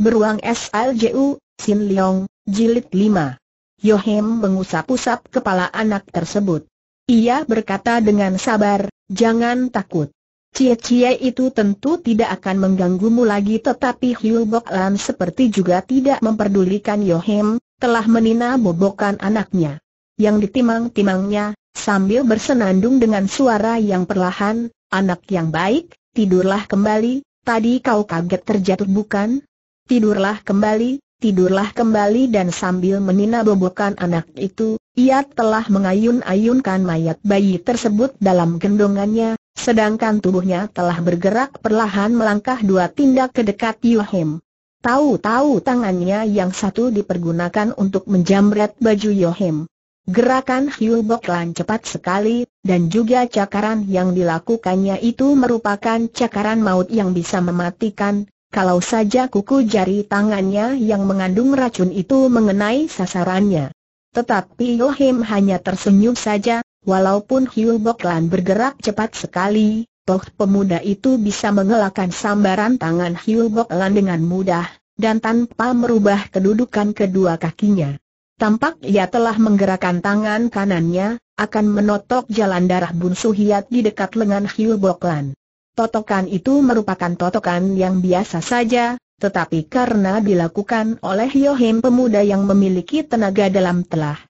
Beruang SLJU, Sin Leong, Jilid 5. Yohem mengusap-usap kepala anak tersebut. Ia berkata dengan sabar, jangan takut. Cie-cie itu tentu tidak akan mengganggumu lagi tetapi Hiu Bok seperti juga tidak memperdulikan Yohem, telah menina bobokan anaknya. Yang ditimang-timangnya, sambil bersenandung dengan suara yang perlahan, anak yang baik, tidurlah kembali, tadi kau kaget terjatuh bukan? tidurlah kembali, tidurlah kembali dan sambil meninabobokan anak itu, ia telah mengayun-ayunkan mayat bayi tersebut dalam gendongannya, sedangkan tubuhnya telah bergerak perlahan melangkah dua tindak ke dekat Yohim. Tahu-tahu tangannya yang satu dipergunakan untuk menjamret baju Yohim. Gerakan Hiu Boklan cepat sekali, dan juga cakaran yang dilakukannya itu merupakan cakaran maut yang bisa mematikan, kalau saja kuku jari tangannya yang mengandung racun itu mengenai sasarannya. Tetapi Yohim hanya tersenyum saja, walaupun Hiu Boklan bergerak cepat sekali, toh pemuda itu bisa mengelakkan sambaran tangan Hiu Boklan dengan mudah, dan tanpa merubah kedudukan kedua kakinya. Tampak ia telah menggerakkan tangan kanannya, akan menotok jalan darah Bun Suhiat di dekat lengan Hiu Boklan. Totokan itu merupakan totokan yang biasa saja, tetapi karena dilakukan oleh Yohim pemuda yang memiliki tenaga dalam telah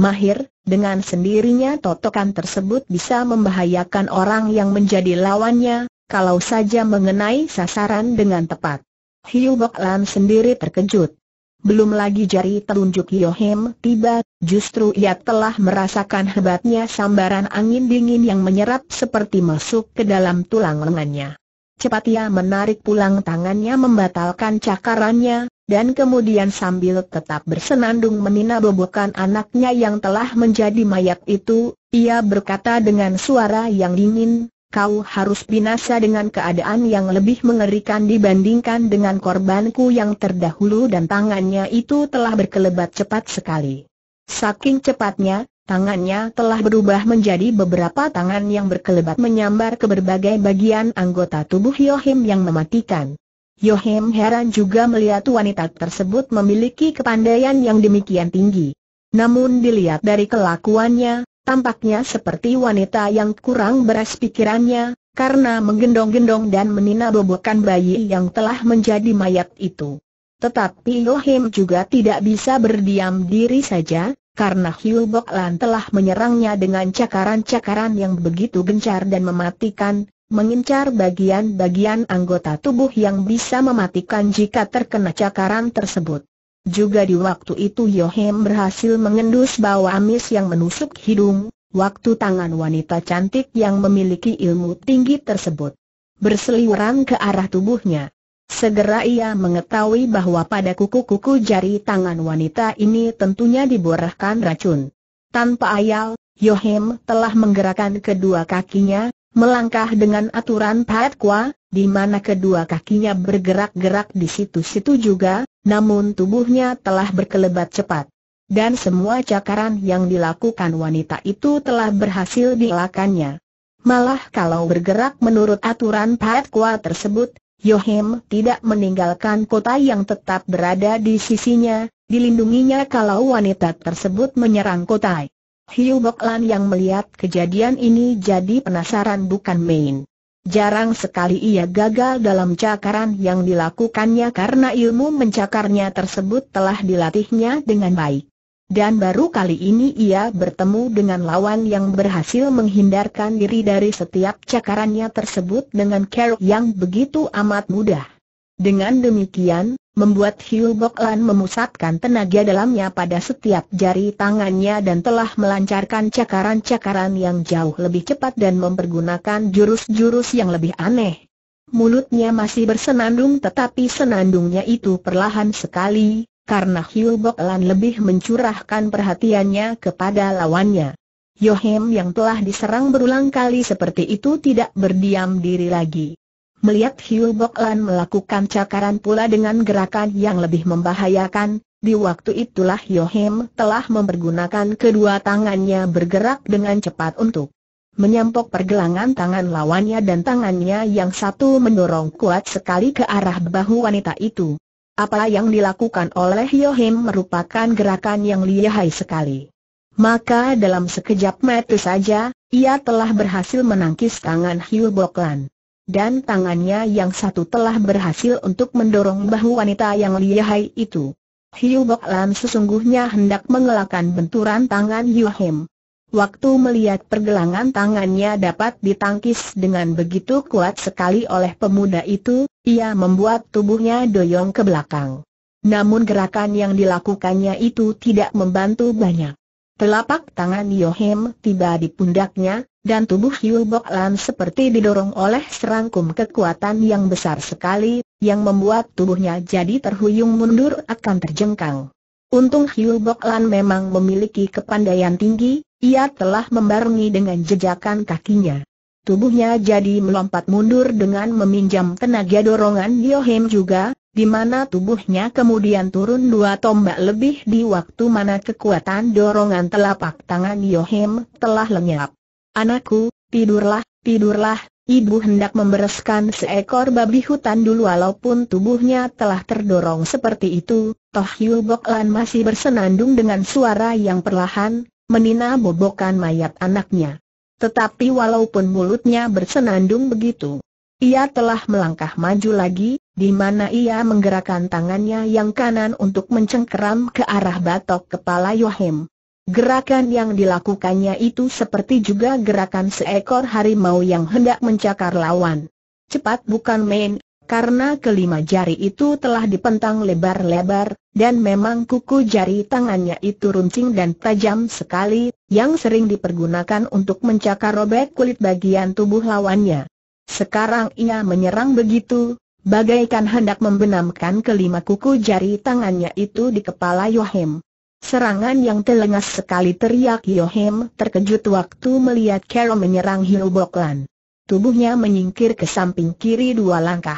mahir, dengan sendirinya totokan tersebut bisa membahayakan orang yang menjadi lawannya, kalau saja mengenai sasaran dengan tepat. Hiu Boklan sendiri terkejut. Belum lagi jari telunjuk Yohem tiba, justru ia telah merasakan hebatnya sambaran angin dingin yang menyerap seperti masuk ke dalam tulang lengannya. Cepat ia menarik pulang tangannya membatalkan cakarannya, dan kemudian sambil tetap bersenandung menina bobokan anaknya yang telah menjadi mayat itu, ia berkata dengan suara yang dingin, kau harus binasa dengan keadaan yang lebih mengerikan dibandingkan dengan korbanku yang terdahulu dan tangannya itu telah berkelebat cepat sekali. Saking cepatnya, tangannya telah berubah menjadi beberapa tangan yang berkelebat menyambar ke berbagai bagian anggota tubuh Yohim yang mematikan. Yohim heran juga melihat wanita tersebut memiliki kepandaian yang demikian tinggi. Namun dilihat dari kelakuannya, Tampaknya seperti wanita yang kurang beres pikirannya, karena menggendong-gendong dan menina meninabobokan bayi yang telah menjadi mayat itu. Tetapi Yohim juga tidak bisa berdiam diri saja, karena Hiu telah menyerangnya dengan cakaran-cakaran yang begitu gencar dan mematikan, mengincar bagian-bagian anggota tubuh yang bisa mematikan jika terkena cakaran tersebut. Juga di waktu itu Yohem berhasil mengendus bau amis yang menusuk hidung, waktu tangan wanita cantik yang memiliki ilmu tinggi tersebut berseliweran ke arah tubuhnya. Segera ia mengetahui bahwa pada kuku-kuku jari tangan wanita ini tentunya diborahkan racun. Tanpa ayal, Yohem telah menggerakkan kedua kakinya, melangkah dengan aturan Kwa, di mana kedua kakinya bergerak-gerak di situ-situ juga, namun tubuhnya telah berkelebat cepat. Dan semua cakaran yang dilakukan wanita itu telah berhasil dilakannya. Malah kalau bergerak menurut aturan Kwa tersebut, Yohim tidak meninggalkan kota yang tetap berada di sisinya, dilindunginya kalau wanita tersebut menyerang kota. Hiu Bok yang melihat kejadian ini jadi penasaran bukan main. Jarang sekali ia gagal dalam cakaran yang dilakukannya karena ilmu mencakarnya tersebut telah dilatihnya dengan baik. Dan baru kali ini ia bertemu dengan lawan yang berhasil menghindarkan diri dari setiap cakarannya tersebut dengan keruk yang begitu amat mudah. Dengan demikian, membuat Hiu Bok Lan memusatkan tenaga dalamnya pada setiap jari tangannya dan telah melancarkan cakaran-cakaran yang jauh lebih cepat dan mempergunakan jurus-jurus yang lebih aneh. Mulutnya masih bersenandung tetapi senandungnya itu perlahan sekali, karena Hiu Bok Lan lebih mencurahkan perhatiannya kepada lawannya. Yohem yang telah diserang berulang kali seperti itu tidak berdiam diri lagi. Melihat Hiu Bok Lan melakukan cakaran pula dengan gerakan yang lebih membahayakan, di waktu itulah Yohem telah mempergunakan kedua tangannya bergerak dengan cepat untuk menyampok pergelangan tangan lawannya dan tangannya yang satu mendorong kuat sekali ke arah bahu wanita itu. Apa yang dilakukan oleh Yohem merupakan gerakan yang lihai sekali. Maka dalam sekejap mata saja, ia telah berhasil menangkis tangan Hiu Lan dan tangannya yang satu telah berhasil untuk mendorong bahu wanita yang lihai itu. Hiu Bok Lam sesungguhnya hendak mengelakkan benturan tangan Yu Hem. Waktu melihat pergelangan tangannya dapat ditangkis dengan begitu kuat sekali oleh pemuda itu, ia membuat tubuhnya doyong ke belakang. Namun gerakan yang dilakukannya itu tidak membantu banyak. Telapak tangan Yohem tiba di pundaknya, dan tubuh Yu Bok Lan seperti didorong oleh serangkum kekuatan yang besar sekali, yang membuat tubuhnya jadi terhuyung mundur akan terjengkang. Untung Yu Bok Lan memang memiliki kepandaian tinggi, ia telah membarungi dengan jejakan kakinya. Tubuhnya jadi melompat mundur dengan meminjam tenaga dorongan Yohem juga, di mana tubuhnya kemudian turun dua tombak lebih di waktu mana kekuatan dorongan telapak tangan Yohem telah lenyap. Anakku, tidurlah, tidurlah, ibu hendak membereskan seekor babi hutan dulu walaupun tubuhnya telah terdorong seperti itu, Toh Hiu Bok masih bersenandung dengan suara yang perlahan, menina bobokan mayat anaknya. Tetapi walaupun mulutnya bersenandung begitu, ia telah melangkah maju lagi, di mana ia menggerakkan tangannya yang kanan untuk mencengkeram ke arah batok kepala Yohem. Gerakan yang dilakukannya itu seperti juga gerakan seekor harimau yang hendak mencakar lawan. Cepat bukan main, karena kelima jari itu telah dipentang lebar-lebar, dan memang kuku jari tangannya itu runcing dan tajam sekali, yang sering dipergunakan untuk mencakar robek kulit bagian tubuh lawannya. Sekarang ia menyerang begitu, bagaikan hendak membenamkan kelima kuku jari tangannya itu di kepala Yohem. Serangan yang telengas sekali teriak Yohim terkejut waktu melihat Carol menyerang Boklan. Tubuhnya menyingkir ke samping kiri dua langkah.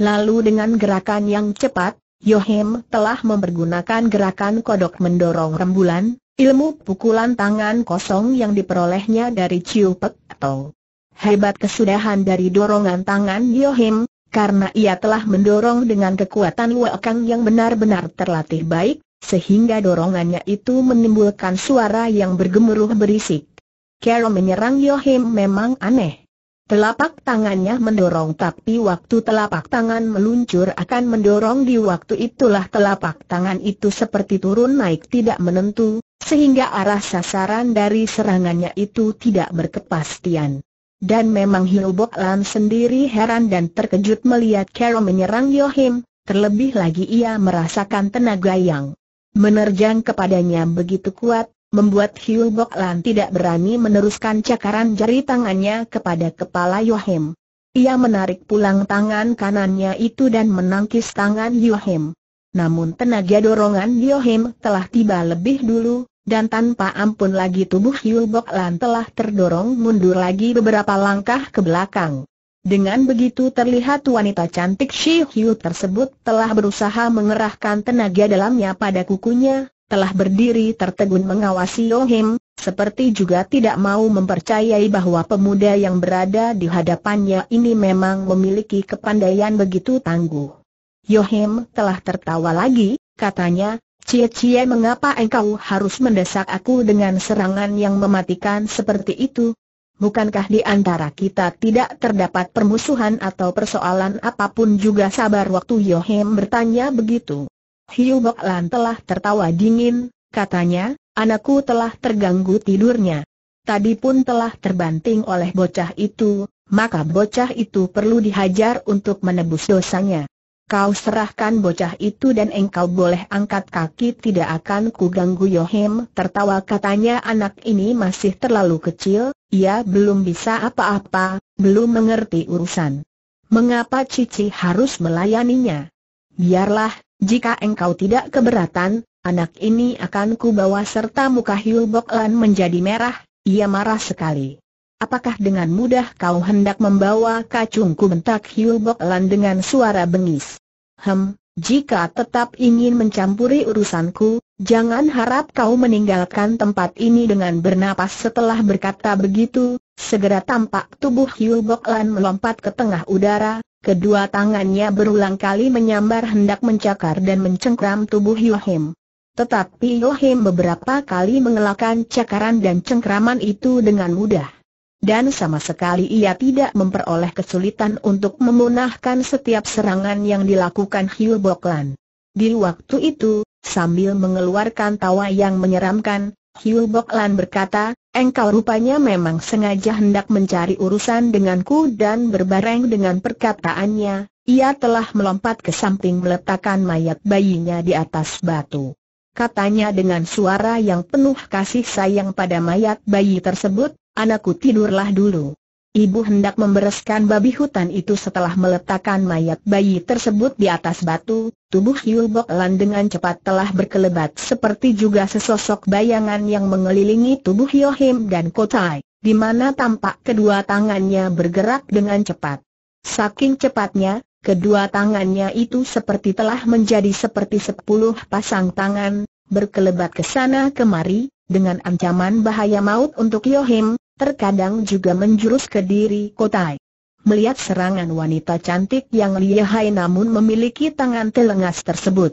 Lalu dengan gerakan yang cepat, Yohim telah mempergunakan gerakan kodok mendorong rembulan, ilmu pukulan tangan kosong yang diperolehnya dari Chiu Pek atau Hebat kesudahan dari dorongan tangan Yohim, karena ia telah mendorong dengan kekuatan wakang yang benar-benar terlatih baik, sehingga dorongannya itu menimbulkan suara yang bergemuruh berisik. Carol menyerang Yohim memang aneh. Telapak tangannya mendorong tapi waktu telapak tangan meluncur akan mendorong di waktu itulah telapak tangan itu seperti turun naik tidak menentu, sehingga arah sasaran dari serangannya itu tidak berkepastian. Dan memang Hilbok Lan sendiri heran dan terkejut melihat Carol menyerang Yohim, terlebih lagi ia merasakan tenaga yang menerjang kepadanya begitu kuat, membuat Hiu Bok Lan tidak berani meneruskan cakaran jari tangannya kepada kepala Yohem. Ia menarik pulang tangan kanannya itu dan menangkis tangan Yohem. Namun tenaga dorongan Yohem telah tiba lebih dulu, dan tanpa ampun lagi tubuh Hiu Bok Lan telah terdorong mundur lagi beberapa langkah ke belakang. Dengan begitu terlihat wanita cantik Shi Hu tersebut telah berusaha mengerahkan tenaga dalamnya pada kukunya, telah berdiri tertegun mengawasi Yohim, seperti juga tidak mau mempercayai bahwa pemuda yang berada di hadapannya ini memang memiliki kepandaian begitu tangguh. Yohim telah tertawa lagi, katanya, Cie-cie mengapa engkau harus mendesak aku dengan serangan yang mematikan seperti itu? bukankah di antara kita tidak terdapat permusuhan atau persoalan apapun juga sabar waktu Yohem bertanya begitu. Hiu Bok Lan telah tertawa dingin, katanya, anakku telah terganggu tidurnya. Tadi pun telah terbanting oleh bocah itu, maka bocah itu perlu dihajar untuk menebus dosanya. Kau serahkan bocah itu dan engkau boleh angkat kaki tidak akan kuganggu Yohim. Tertawa katanya anak ini masih terlalu kecil, ia belum bisa apa-apa, belum mengerti urusan. Mengapa Cici harus melayaninya? Biarlah, jika engkau tidak keberatan, anak ini akan kubawa serta muka Hiu Boklan menjadi merah, ia marah sekali. Apakah dengan mudah kau hendak membawa kacungku bentak Hiu Lan dengan suara bengis? Hem, jika tetap ingin mencampuri urusanku, jangan harap kau meninggalkan tempat ini dengan bernapas setelah berkata begitu, segera tampak tubuh Hiu Lan melompat ke tengah udara, kedua tangannya berulang kali menyambar hendak mencakar dan mencengkram tubuh Yohim. Tetapi Yohim beberapa kali mengelakkan cakaran dan cengkraman itu dengan mudah dan sama sekali ia tidak memperoleh kesulitan untuk memunahkan setiap serangan yang dilakukan Hiu Boklan. Di waktu itu, sambil mengeluarkan tawa yang menyeramkan, Hiu Boklan berkata, engkau rupanya memang sengaja hendak mencari urusan denganku dan berbareng dengan perkataannya, ia telah melompat ke samping meletakkan mayat bayinya di atas batu. Katanya dengan suara yang penuh kasih sayang pada mayat bayi tersebut, Anakku tidurlah dulu. Ibu hendak membereskan babi hutan itu setelah meletakkan mayat bayi tersebut di atas batu, tubuh Yulbok Lan dengan cepat telah berkelebat seperti juga sesosok bayangan yang mengelilingi tubuh Yohim dan Kotai, di mana tampak kedua tangannya bergerak dengan cepat. Saking cepatnya, kedua tangannya itu seperti telah menjadi seperti sepuluh pasang tangan, berkelebat ke sana kemari, dengan ancaman bahaya maut untuk Yohim, terkadang juga menjurus ke diri Kotai. Melihat serangan wanita cantik yang lihai namun memiliki tangan telengas tersebut,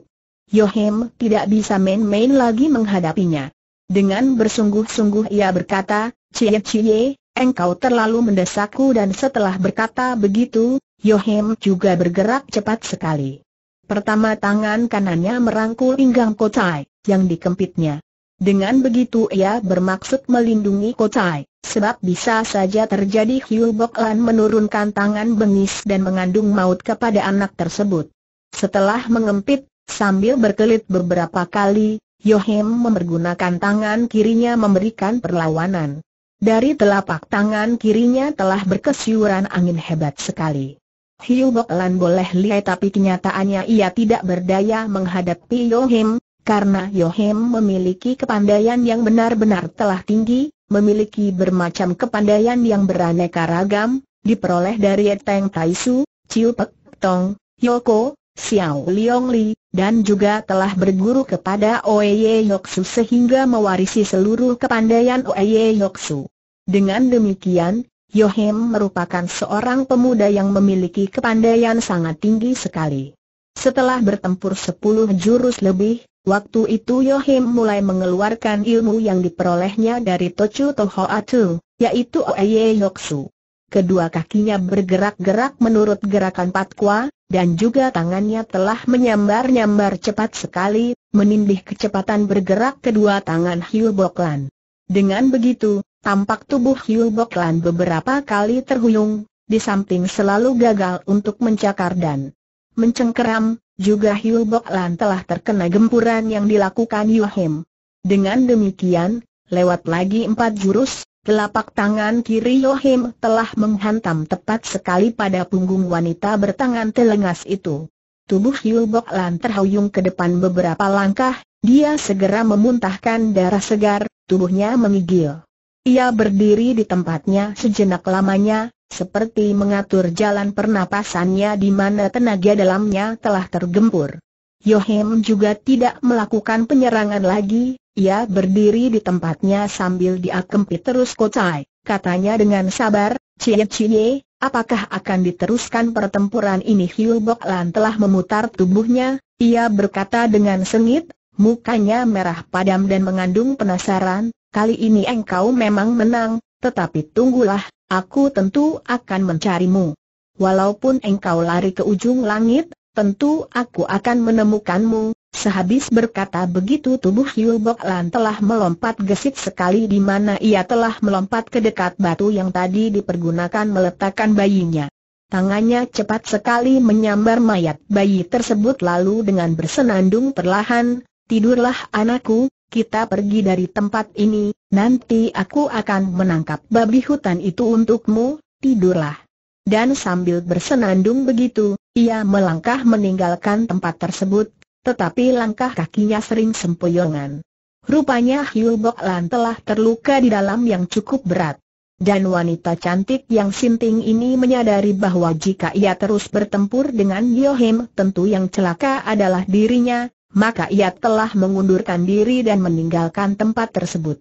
Yohem tidak bisa main-main lagi menghadapinya. Dengan bersungguh-sungguh ia berkata, Cie Cie, engkau terlalu mendesakku dan setelah berkata begitu, Yohem juga bergerak cepat sekali. Pertama tangan kanannya merangkul pinggang Kotai, yang dikempitnya. Dengan begitu ia bermaksud melindungi Kotai. Sebab bisa saja terjadi Hiu Bok Lan menurunkan tangan bengis dan mengandung maut kepada anak tersebut. Setelah mengempit, sambil berkelit beberapa kali, Yohim mempergunakan tangan kirinya memberikan perlawanan. Dari telapak tangan kirinya telah berkesiuran angin hebat sekali. Hiu Bok Lan boleh lihat tapi kenyataannya ia tidak berdaya menghadapi Yohim, karena Yohim memiliki kepandaian yang benar-benar telah tinggi, memiliki bermacam kepandaian yang beraneka ragam, diperoleh dari Eteng Taisu, Chiu Pek Tong, Yoko, Xiao Liong Li, dan juga telah berguru kepada Oeye Yoksu sehingga mewarisi seluruh kepandaian Oeye Yoksu. Dengan demikian, Yohem merupakan seorang pemuda yang memiliki kepandaian sangat tinggi sekali. Setelah bertempur sepuluh jurus lebih, Waktu itu Yohim mulai mengeluarkan ilmu yang diperolehnya dari Tochu Toho Atu, yaitu Oeye Yoksu. Kedua kakinya bergerak-gerak menurut gerakan Patkwa, dan juga tangannya telah menyambar-nyambar cepat sekali, menindih kecepatan bergerak kedua tangan Hiu Boklan. Dengan begitu, tampak tubuh Hiu Boklan beberapa kali terhuyung, di samping selalu gagal untuk mencakar dan mencengkeram, juga Hiu Bok Lan telah terkena gempuran yang dilakukan Yu Him. Dengan demikian, lewat lagi empat jurus, telapak tangan kiri Yu Him telah menghantam tepat sekali pada punggung wanita bertangan telengas itu. Tubuh Hiu Bok Lan terhuyung ke depan beberapa langkah, dia segera memuntahkan darah segar, tubuhnya mengigil. Ia berdiri di tempatnya sejenak lamanya, seperti mengatur jalan pernapasannya di mana tenaga dalamnya telah tergempur. Yohem juga tidak melakukan penyerangan lagi, ia berdiri di tempatnya sambil diakempit terus kocai, katanya dengan sabar, Cie Cie, apakah akan diteruskan pertempuran ini Hiu Bok Lan telah memutar tubuhnya, ia berkata dengan sengit, mukanya merah padam dan mengandung penasaran, kali ini engkau memang menang, tetapi tunggulah, aku tentu akan mencarimu. Walaupun engkau lari ke ujung langit, tentu aku akan menemukanmu. Sehabis berkata begitu tubuh Hiu Bok telah melompat gesit sekali di mana ia telah melompat ke dekat batu yang tadi dipergunakan meletakkan bayinya. Tangannya cepat sekali menyambar mayat bayi tersebut lalu dengan bersenandung perlahan, Tidurlah anakku, kita pergi dari tempat ini, Nanti aku akan menangkap babi hutan itu untukmu, tidurlah. Dan sambil bersenandung begitu, ia melangkah meninggalkan tempat tersebut, tetapi langkah kakinya sering sempoyongan. Rupanya Hiu Bok Lan telah terluka di dalam yang cukup berat. Dan wanita cantik yang sinting ini menyadari bahwa jika ia terus bertempur dengan Yohim tentu yang celaka adalah dirinya, maka ia telah mengundurkan diri dan meninggalkan tempat tersebut.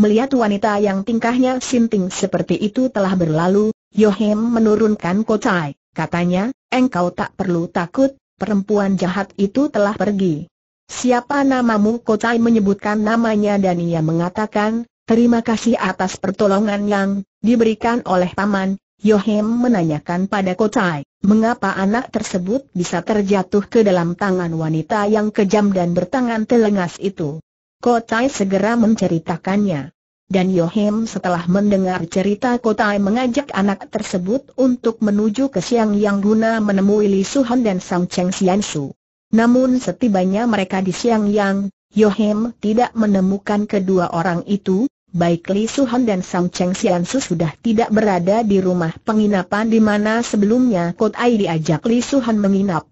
Melihat wanita yang tingkahnya sinting seperti itu telah berlalu, Yohem menurunkan kocai. Katanya, engkau tak perlu takut, perempuan jahat itu telah pergi. Siapa namamu? Kocai menyebutkan namanya dan ia mengatakan, terima kasih atas pertolongan yang diberikan oleh paman. Yohem menanyakan pada Kocai, mengapa anak tersebut bisa terjatuh ke dalam tangan wanita yang kejam dan bertangan telengas itu. Kotai segera menceritakannya. Dan Yohim setelah mendengar cerita Kotai mengajak anak tersebut untuk menuju ke Siang Yang guna menemui Li Suhan dan Sang Cheng Sian Su. Namun setibanya mereka di Siang Yang, Yohim tidak menemukan kedua orang itu, baik Li Suhan dan Sang Cheng Sian Su sudah tidak berada di rumah penginapan di mana sebelumnya Kotai diajak Li Suhan menginap.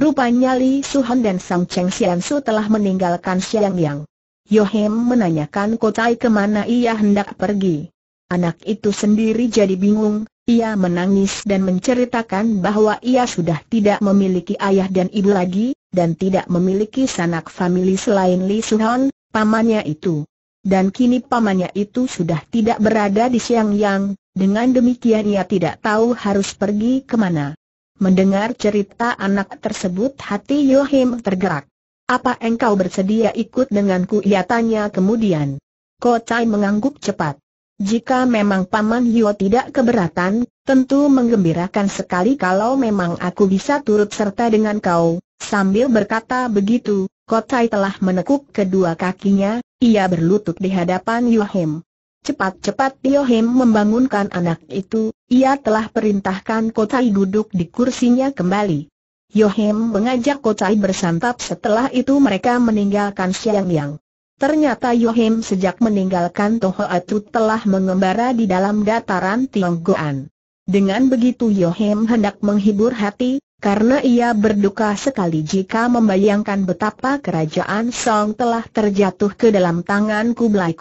Rupanya Li Suhan dan Sang Cheng Sian Su telah meninggalkan Siang Yang. Yohem menanyakan Kotai kemana ia hendak pergi. Anak itu sendiri jadi bingung, ia menangis dan menceritakan bahwa ia sudah tidak memiliki ayah dan ibu lagi, dan tidak memiliki sanak famili selain Li Suhon, pamannya itu. Dan kini pamannya itu sudah tidak berada di Siang Yang, dengan demikian ia tidak tahu harus pergi kemana. Mendengar cerita anak tersebut hati Yohim tergerak. Apa engkau bersedia ikut denganku? Ia tanya kemudian. Kotai mengangguk cepat. Jika memang Paman Hio tidak keberatan, tentu menggembirakan sekali kalau memang aku bisa turut serta dengan kau. Sambil berkata begitu, Kotai telah menekuk kedua kakinya, ia berlutut di hadapan Yohim. Cepat-cepat Yohim membangunkan anak itu, ia telah perintahkan Kotai duduk di kursinya kembali. Yohim mengajak Kocai bersantap setelah itu mereka meninggalkan Siang Yang. Ternyata Yohim sejak meninggalkan Toho Atu telah mengembara di dalam dataran Tionggoan. Dengan begitu Yohim hendak menghibur hati, karena ia berduka sekali jika membayangkan betapa kerajaan Song telah terjatuh ke dalam tangan Kublai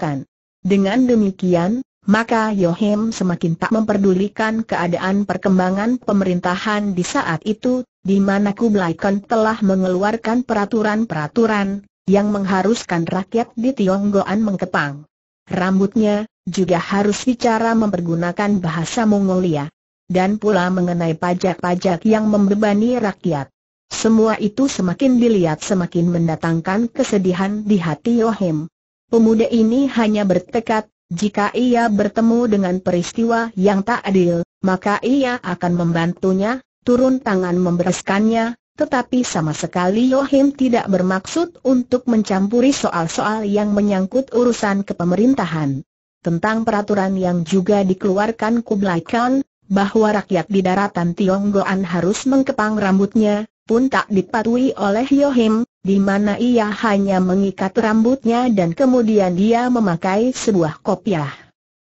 Dengan demikian, maka Yohim semakin tak memperdulikan keadaan perkembangan pemerintahan di saat itu, di mana Kublai Khan telah mengeluarkan peraturan-peraturan yang mengharuskan rakyat di Tionggoan mengkepang. Rambutnya juga harus bicara mempergunakan bahasa Mongolia. Dan pula mengenai pajak-pajak yang membebani rakyat. Semua itu semakin dilihat semakin mendatangkan kesedihan di hati Yohim. Pemuda ini hanya bertekad jika ia bertemu dengan peristiwa yang tak adil, maka ia akan membantunya, turun tangan membereskannya, tetapi sama sekali Yohim tidak bermaksud untuk mencampuri soal-soal yang menyangkut urusan kepemerintahan. Tentang peraturan yang juga dikeluarkan Kublai Khan, bahwa rakyat di daratan Tionggoan harus mengkepang rambutnya, pun tak dipatuhi oleh Yohim, di mana ia hanya mengikat rambutnya dan kemudian dia memakai sebuah kopiah.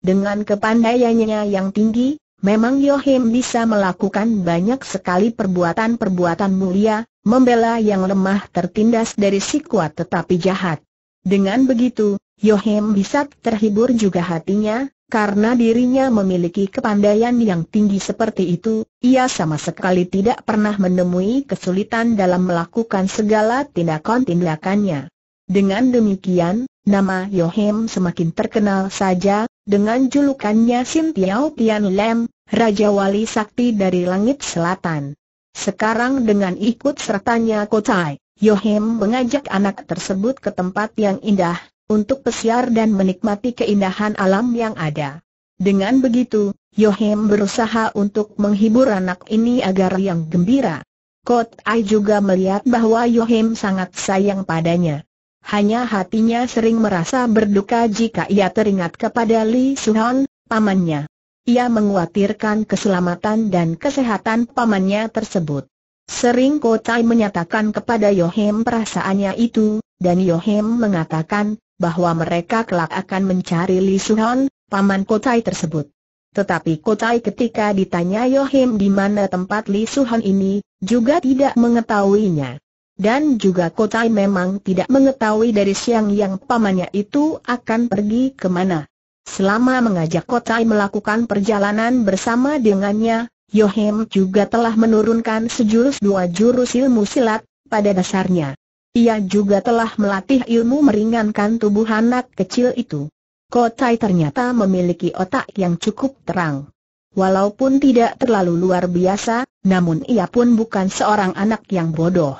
Dengan kepandaiannya yang tinggi, memang Yohim bisa melakukan banyak sekali perbuatan-perbuatan mulia, membela yang lemah tertindas dari si kuat tetapi jahat. Dengan begitu, Yohim bisa terhibur juga hatinya, karena dirinya memiliki kepandaian yang tinggi seperti itu, ia sama sekali tidak pernah menemui kesulitan dalam melakukan segala tindakan-tindakannya. Dengan demikian, nama Yohem semakin terkenal saja, dengan julukannya Sim Tian Lem, Raja Wali Sakti dari Langit Selatan. Sekarang dengan ikut sertanya Kotai, Yohem mengajak anak tersebut ke tempat yang indah, untuk pesiar dan menikmati keindahan alam yang ada. Dengan begitu, Yohem berusaha untuk menghibur anak ini agar yang gembira. Kot Ai juga melihat bahwa Yohem sangat sayang padanya. Hanya hatinya sering merasa berduka jika ia teringat kepada Li Suhan, pamannya. Ia menguatirkan keselamatan dan kesehatan pamannya tersebut. Sering Kotai menyatakan kepada Yohem perasaannya itu, dan Yohem mengatakan, bahwa mereka kelak akan mencari Li Suhan, paman Kotai tersebut. Tetapi Kotai ketika ditanya Yohim di mana tempat Li Suhan ini, juga tidak mengetahuinya. Dan juga Kotai memang tidak mengetahui dari siang yang pamannya itu akan pergi ke mana. Selama mengajak Kotai melakukan perjalanan bersama dengannya, Yohim juga telah menurunkan sejurus dua jurus ilmu silat, pada dasarnya. Ia juga telah melatih ilmu meringankan tubuh anak kecil itu. Kotai ternyata memiliki otak yang cukup terang. Walaupun tidak terlalu luar biasa, namun ia pun bukan seorang anak yang bodoh.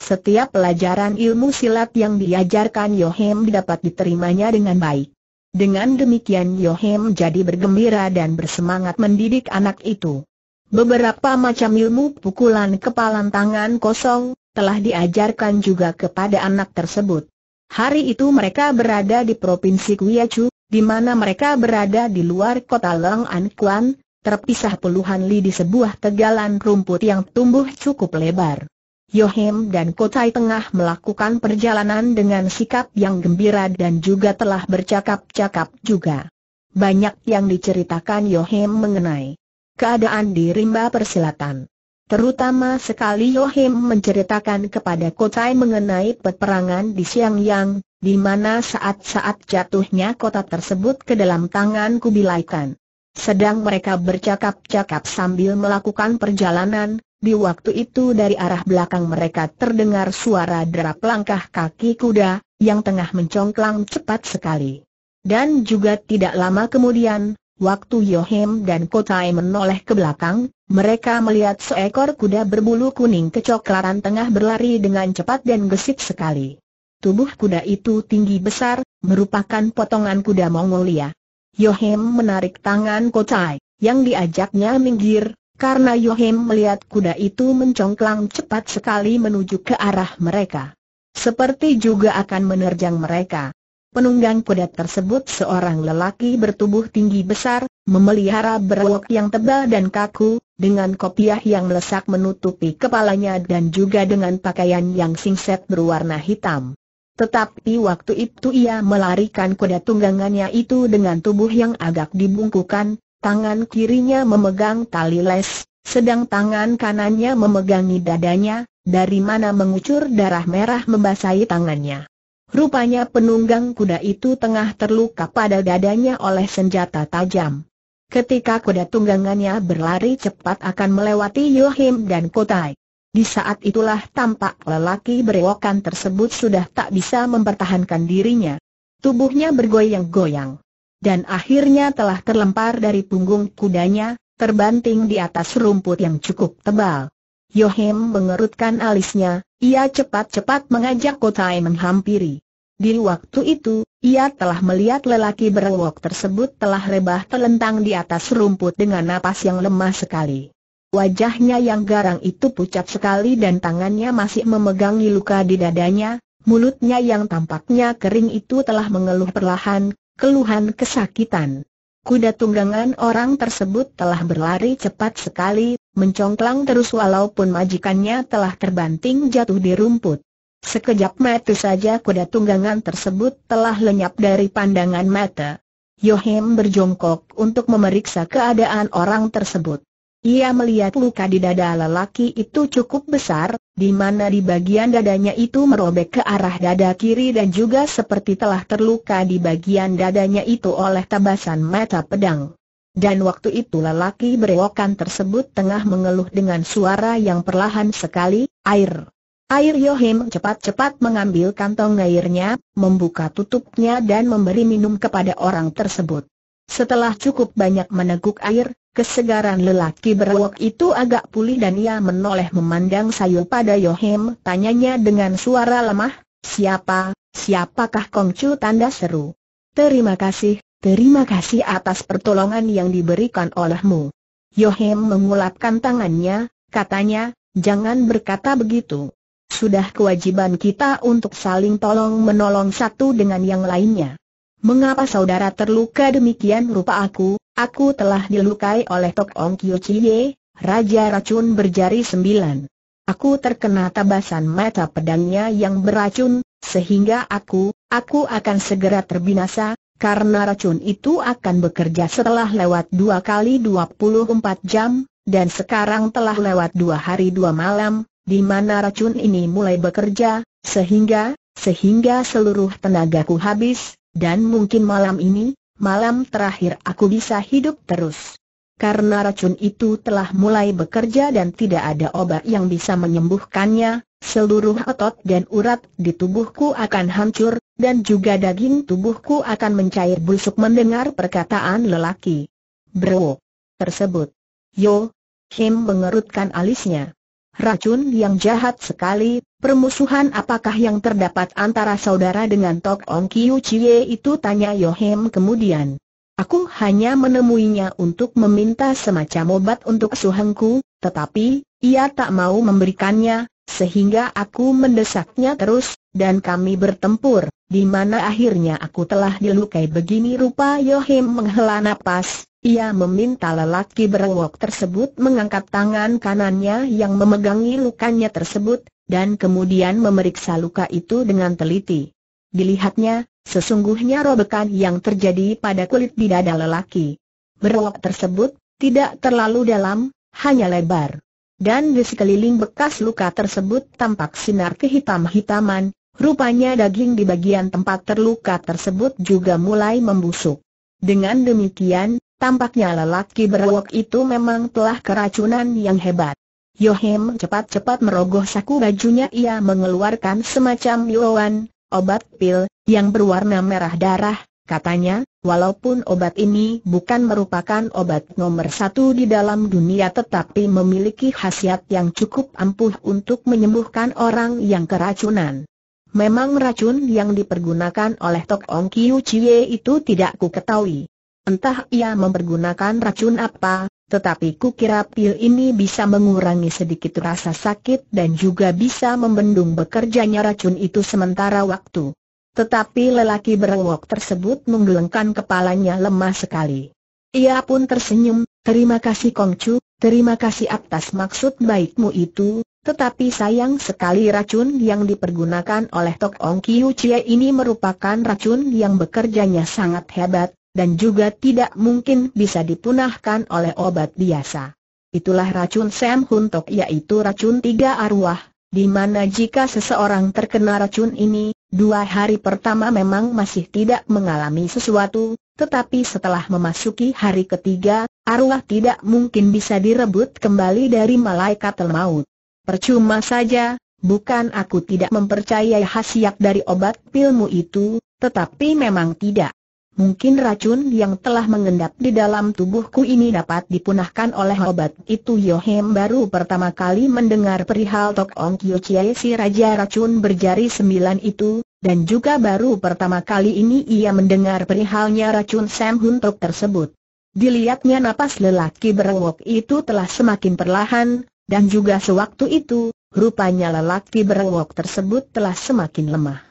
Setiap pelajaran ilmu silat yang diajarkan Yohem dapat diterimanya dengan baik. Dengan demikian Yohem jadi bergembira dan bersemangat mendidik anak itu. Beberapa macam ilmu pukulan kepalan tangan kosong, telah diajarkan juga kepada anak tersebut. Hari itu mereka berada di Provinsi Kuyachu, di mana mereka berada di luar kota Leng An Kuan, terpisah puluhan li di sebuah tegalan rumput yang tumbuh cukup lebar. Yohim dan Kotai tengah melakukan perjalanan dengan sikap yang gembira dan juga telah bercakap-cakap juga. Banyak yang diceritakan Yohim mengenai keadaan di rimba persilatan. Terutama sekali Yohim menceritakan kepada Kotai mengenai peperangan di Siang Yang, di mana saat-saat jatuhnya kota tersebut ke dalam tangan Kubilaikan. Sedang mereka bercakap-cakap sambil melakukan perjalanan, di waktu itu dari arah belakang mereka terdengar suara derap langkah kaki kuda, yang tengah mencongklang cepat sekali. Dan juga tidak lama kemudian, Waktu Yohim dan Kotai menoleh ke belakang, mereka melihat seekor kuda berbulu kuning kecoklatan tengah berlari dengan cepat dan gesit sekali. Tubuh kuda itu tinggi besar, merupakan potongan kuda Mongolia. Yohim menarik tangan Kotai, yang diajaknya minggir, karena Yohim melihat kuda itu mencongklang cepat sekali menuju ke arah mereka. Seperti juga akan menerjang mereka. Penunggang kuda tersebut seorang lelaki bertubuh tinggi besar, memelihara berwok yang tebal dan kaku, dengan kopiah yang melesak menutupi kepalanya dan juga dengan pakaian yang singset berwarna hitam. Tetapi waktu itu ia melarikan kuda tunggangannya itu dengan tubuh yang agak dibungkukan, tangan kirinya memegang tali les, sedang tangan kanannya memegangi dadanya, dari mana mengucur darah merah membasahi tangannya. Rupanya penunggang kuda itu tengah terluka pada dadanya oleh senjata tajam. Ketika kuda tunggangannya berlari cepat akan melewati Yohim dan Kotai. Di saat itulah tampak lelaki berewokan tersebut sudah tak bisa mempertahankan dirinya. Tubuhnya bergoyang-goyang. Dan akhirnya telah terlempar dari punggung kudanya, terbanting di atas rumput yang cukup tebal. Yohem mengerutkan alisnya, ia cepat-cepat mengajak Kotai menghampiri. Di waktu itu, ia telah melihat lelaki berewok tersebut telah rebah telentang di atas rumput dengan napas yang lemah sekali. Wajahnya yang garang itu pucat sekali dan tangannya masih memegangi luka di dadanya, mulutnya yang tampaknya kering itu telah mengeluh perlahan, keluhan kesakitan. Kuda tunggangan orang tersebut telah berlari cepat sekali, mencongklang terus walaupun majikannya telah terbanting jatuh di rumput. Sekejap mata saja kuda tunggangan tersebut telah lenyap dari pandangan mata. Yohim berjongkok untuk memeriksa keadaan orang tersebut. Ia melihat luka di dada lelaki itu cukup besar, di mana di bagian dadanya itu merobek ke arah dada kiri dan juga seperti telah terluka di bagian dadanya itu oleh tabasan mata pedang. Dan waktu itu lelaki berewokan tersebut tengah mengeluh dengan suara yang perlahan sekali, air. Air Yohim cepat-cepat mengambil kantong airnya, membuka tutupnya dan memberi minum kepada orang tersebut. Setelah cukup banyak meneguk air, kesegaran lelaki berewok itu agak pulih dan ia menoleh memandang sayur pada Yohim. Tanyanya dengan suara lemah, siapa, siapakah Kongcu tanda seru? Terima kasih, Terima kasih atas pertolongan yang diberikan olehmu. Yohem mengulapkan tangannya, katanya, jangan berkata begitu. Sudah kewajiban kita untuk saling tolong menolong satu dengan yang lainnya. Mengapa saudara terluka demikian rupa aku? Aku telah dilukai oleh Tok Ong Kyo Chie, Raja Racun Berjari Sembilan. Aku terkena tabasan mata pedangnya yang beracun, sehingga aku, aku akan segera terbinasa, karena racun itu akan bekerja setelah lewat dua kali 24 jam, dan sekarang telah lewat dua hari dua malam, di mana racun ini mulai bekerja, sehingga, sehingga seluruh tenagaku habis, dan mungkin malam ini, malam terakhir aku bisa hidup terus. Karena racun itu telah mulai bekerja dan tidak ada obat yang bisa menyembuhkannya, seluruh otot dan urat di tubuhku akan hancur, dan juga daging tubuhku akan mencair busuk mendengar perkataan lelaki. Bro! Tersebut. Yo! Kim mengerutkan alisnya. Racun yang jahat sekali, permusuhan apakah yang terdapat antara saudara dengan Tok Ong Kiu Chie itu tanya Yo Hem kemudian. Aku hanya menemuinya untuk meminta semacam obat untuk suhengku, tetapi, ia tak mau memberikannya, sehingga aku mendesaknya terus, dan kami bertempur, di mana akhirnya aku telah dilukai begini rupa Yohim menghela napas, ia meminta lelaki berwok tersebut mengangkat tangan kanannya yang memegangi lukanya tersebut, dan kemudian memeriksa luka itu dengan teliti. Dilihatnya, sesungguhnya robekan yang terjadi pada kulit di dada lelaki. Berwok tersebut, tidak terlalu dalam, hanya lebar dan di sekeliling bekas luka tersebut tampak sinar kehitam-hitaman, rupanya daging di bagian tempat terluka tersebut juga mulai membusuk. Dengan demikian, tampaknya lelaki berwok itu memang telah keracunan yang hebat. Yohem cepat-cepat merogoh saku bajunya ia mengeluarkan semacam yuan, obat pil, yang berwarna merah darah, Katanya, walaupun obat ini bukan merupakan obat nomor satu di dalam dunia tetapi memiliki khasiat yang cukup ampuh untuk menyembuhkan orang yang keracunan. Memang racun yang dipergunakan oleh Tok Ong Kiu Chie itu tidak ku ketahui. Entah ia mempergunakan racun apa, tetapi ku kira pil ini bisa mengurangi sedikit rasa sakit dan juga bisa membendung bekerjanya racun itu sementara waktu. Tetapi lelaki berengok tersebut menggelengkan kepalanya lemah sekali. Ia pun tersenyum, terima kasih Kongcu, terima kasih atas maksud baikmu itu, tetapi sayang sekali racun yang dipergunakan oleh Tok Ong Kiu Cie ini merupakan racun yang bekerjanya sangat hebat, dan juga tidak mungkin bisa dipunahkan oleh obat biasa. Itulah racun Sam Tok, yaitu racun tiga arwah, di mana jika seseorang terkena racun ini, Dua hari pertama memang masih tidak mengalami sesuatu, tetapi setelah memasuki hari ketiga, arwah tidak mungkin bisa direbut kembali dari malaikat maut. Percuma saja, bukan aku tidak mempercayai khasiat dari obat pilmu itu, tetapi memang tidak mungkin racun yang telah mengendap di dalam tubuhku ini dapat dipunahkan oleh obat itu Yohem baru pertama kali mendengar perihal Tok Ong Kyo Chie si Raja Racun berjari sembilan itu, dan juga baru pertama kali ini ia mendengar perihalnya racun Sam Hun Tok tersebut. Dilihatnya napas lelaki berwok itu telah semakin perlahan, dan juga sewaktu itu, rupanya lelaki berwok tersebut telah semakin lemah.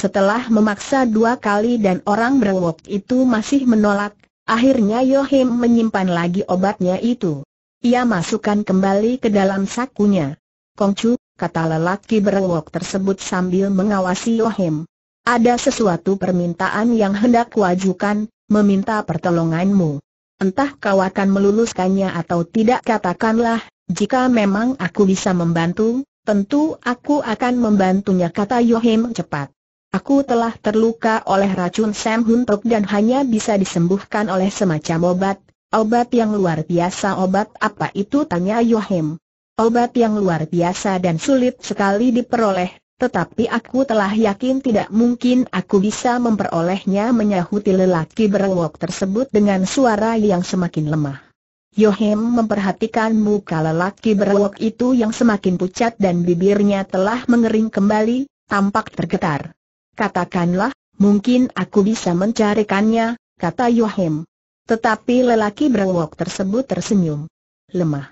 Setelah memaksa dua kali dan orang berwok itu masih menolak, akhirnya Yohim menyimpan lagi obatnya itu. Ia masukkan kembali ke dalam sakunya. Kongcu, kata lelaki berwok tersebut sambil mengawasi Yohim. Ada sesuatu permintaan yang hendak kuajukan, meminta pertolonganmu. Entah kau akan meluluskannya atau tidak katakanlah, jika memang aku bisa membantu, tentu aku akan membantunya kata Yohim cepat. Aku telah terluka oleh racun Sam Huntok dan hanya bisa disembuhkan oleh semacam obat. Obat yang luar biasa obat apa itu tanya Yohim. Obat yang luar biasa dan sulit sekali diperoleh, tetapi aku telah yakin tidak mungkin aku bisa memperolehnya menyahuti lelaki berwok tersebut dengan suara yang semakin lemah. Yohim memperhatikan muka lelaki berwok itu yang semakin pucat dan bibirnya telah mengering kembali, tampak tergetar. Katakanlah, mungkin aku bisa mencarikannya, kata Yohem. Tetapi lelaki berwok tersebut tersenyum. Lemah.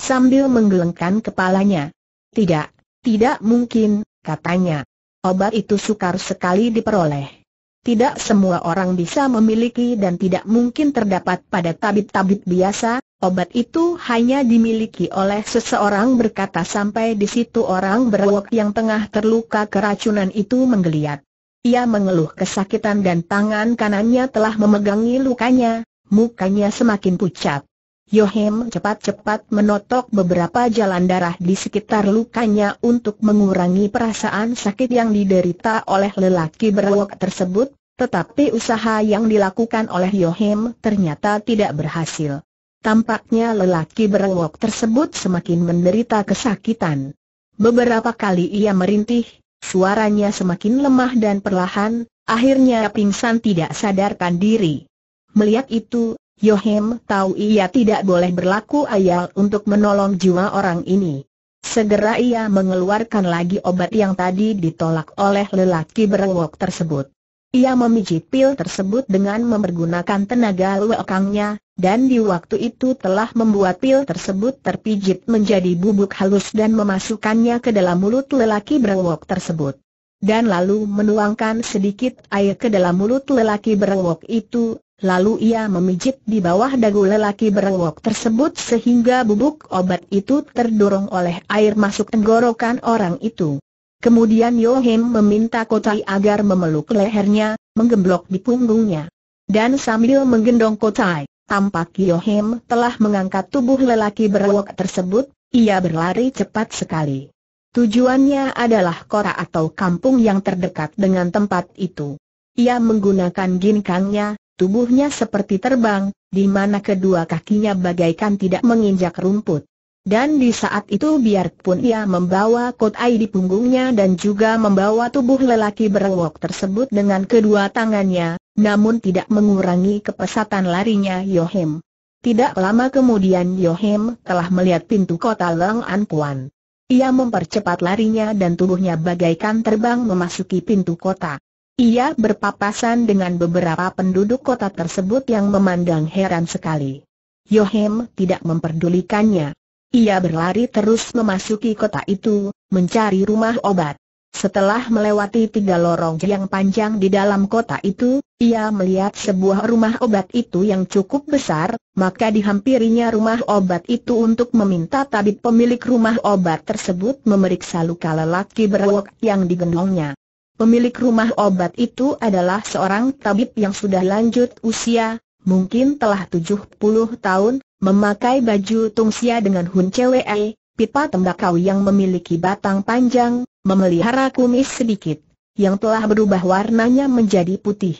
Sambil menggelengkan kepalanya. Tidak, tidak mungkin, katanya. Obat itu sukar sekali diperoleh. Tidak semua orang bisa memiliki dan tidak mungkin terdapat pada tabib-tabib biasa, obat itu hanya dimiliki oleh seseorang berkata sampai di situ orang berwok yang tengah terluka keracunan itu menggeliat. Ia mengeluh kesakitan dan tangan kanannya telah memegangi lukanya, mukanya semakin pucat. Yohem cepat-cepat menotok beberapa jalan darah di sekitar lukanya untuk mengurangi perasaan sakit yang diderita oleh lelaki berwok tersebut, tetapi usaha yang dilakukan oleh Yohem ternyata tidak berhasil. Tampaknya lelaki berwok tersebut semakin menderita kesakitan. Beberapa kali ia merintih, Suaranya semakin lemah dan perlahan, akhirnya pingsan tidak sadarkan diri. Melihat itu, Yohem tahu ia tidak boleh berlaku ayal untuk menolong jiwa orang ini. Segera ia mengeluarkan lagi obat yang tadi ditolak oleh lelaki berwok tersebut. Ia memijit pil tersebut dengan mempergunakan tenaga luekangnya, dan di waktu itu telah membuat pil tersebut terpijit menjadi bubuk halus dan memasukkannya ke dalam mulut lelaki berwok tersebut. Dan lalu menuangkan sedikit air ke dalam mulut lelaki berwok itu, lalu ia memijit di bawah dagu lelaki berwok tersebut sehingga bubuk obat itu terdorong oleh air masuk tenggorokan orang itu. Kemudian Yohim meminta Kotai agar memeluk lehernya, menggemblok di punggungnya. Dan sambil menggendong Kotai, Tampak Yohim telah mengangkat tubuh lelaki berwok tersebut, ia berlari cepat sekali. Tujuannya adalah kora atau kampung yang terdekat dengan tempat itu. Ia menggunakan ginkangnya, tubuhnya seperti terbang, di mana kedua kakinya bagaikan tidak menginjak rumput. Dan di saat itu biarpun ia membawa kotai di punggungnya dan juga membawa tubuh lelaki berwok tersebut dengan kedua tangannya, namun tidak mengurangi kepesatan larinya Yohim. Tidak lama kemudian Yohim telah melihat pintu kota Leng An Puan. Ia mempercepat larinya dan tubuhnya bagaikan terbang memasuki pintu kota. Ia berpapasan dengan beberapa penduduk kota tersebut yang memandang heran sekali. Yohim tidak memperdulikannya. Ia berlari terus memasuki kota itu, mencari rumah obat. Setelah melewati tiga lorong yang panjang di dalam kota itu, ia melihat sebuah rumah obat itu yang cukup besar, maka dihampirinya rumah obat itu untuk meminta tabib pemilik rumah obat tersebut memeriksa luka lelaki berwok yang digendongnya. Pemilik rumah obat itu adalah seorang tabib yang sudah lanjut usia, mungkin telah 70 tahun, memakai baju tungsia dengan hun cewek, pipa tembakau yang memiliki batang panjang, memelihara kumis sedikit, yang telah berubah warnanya menjadi putih.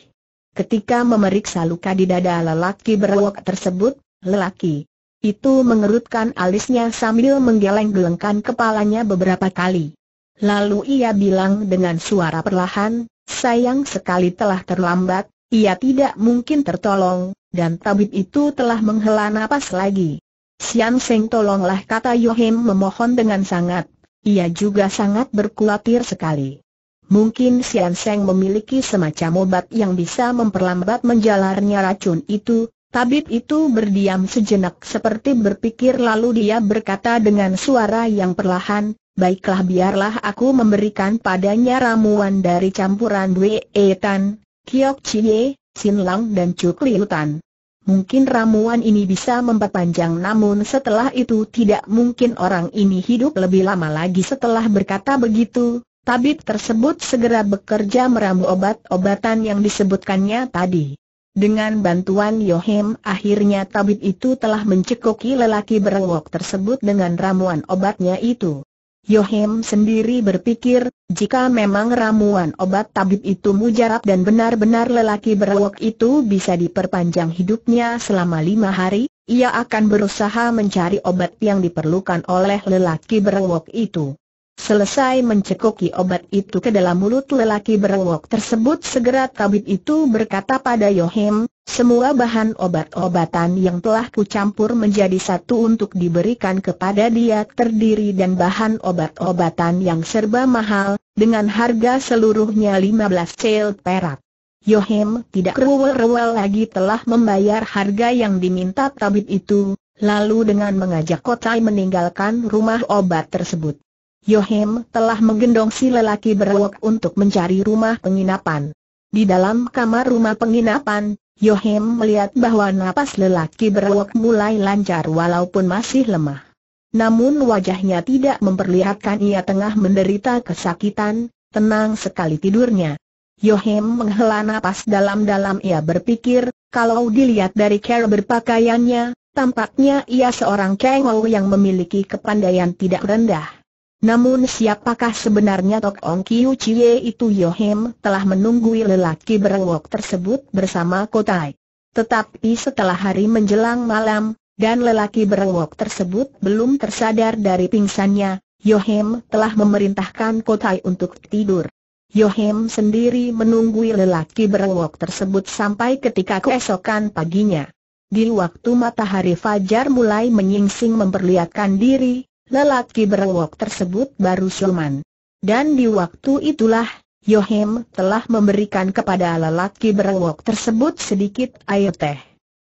Ketika memeriksa luka di dada lelaki berwok tersebut, lelaki itu mengerutkan alisnya sambil menggeleng-gelengkan kepalanya beberapa kali. Lalu ia bilang dengan suara perlahan, sayang sekali telah terlambat, ia tidak mungkin tertolong, dan tabib itu telah menghela nafas lagi. Sian Seng tolonglah kata Yohim memohon dengan sangat. Ia juga sangat berkhawatir sekali. Mungkin Sian Seng memiliki semacam obat yang bisa memperlambat menjalarnya racun itu, tabib itu berdiam sejenak seperti berpikir lalu dia berkata dengan suara yang perlahan, Baiklah biarlah aku memberikan padanya ramuan dari campuran Wei Tan, Kiok Chie, Sin Lang dan Cuk Liu Tan. Mungkin ramuan ini bisa memperpanjang namun setelah itu tidak mungkin orang ini hidup lebih lama lagi setelah berkata begitu, tabib tersebut segera bekerja meramu obat-obatan yang disebutkannya tadi. Dengan bantuan Yohem akhirnya tabib itu telah mencekoki lelaki berewok tersebut dengan ramuan obatnya itu. Yohim sendiri berpikir, jika memang ramuan obat tabib itu mujarab dan benar-benar lelaki berwok itu bisa diperpanjang hidupnya selama lima hari, ia akan berusaha mencari obat yang diperlukan oleh lelaki berwok itu. Selesai mencekoki obat itu ke dalam mulut lelaki berwok tersebut segera tabib itu berkata pada Yohim, semua bahan obat-obatan yang telah kucampur menjadi satu untuk diberikan kepada dia terdiri dan bahan obat-obatan yang serba mahal, dengan harga seluruhnya 15 cel perak. Yohim tidak rewel-rewel lagi telah membayar harga yang diminta tabib itu, lalu dengan mengajak Kotai meninggalkan rumah obat tersebut. Yohem telah menggendong si lelaki berwok untuk mencari rumah penginapan. Di dalam kamar rumah penginapan, Yohem melihat bahwa napas lelaki berwok mulai lancar walaupun masih lemah. Namun wajahnya tidak memperlihatkan ia tengah menderita kesakitan, tenang sekali tidurnya. Yohem menghela napas dalam-dalam ia berpikir, kalau dilihat dari cara berpakaiannya, tampaknya ia seorang kengol yang memiliki kepandaian tidak rendah. Namun siapakah sebenarnya Tok Ong Kiu Chie itu Yohim telah menunggui lelaki berengok tersebut bersama Kotai. Tetapi setelah hari menjelang malam, dan lelaki berengok tersebut belum tersadar dari pingsannya, Yohim telah memerintahkan Kotai untuk tidur. Yohim sendiri menunggui lelaki berengok tersebut sampai ketika keesokan paginya. Di waktu matahari fajar mulai menyingsing memperlihatkan diri, Lelaki berewok tersebut baru Sulman. Dan di waktu itulah, Yohim telah memberikan kepada lelaki berewok tersebut sedikit air teh.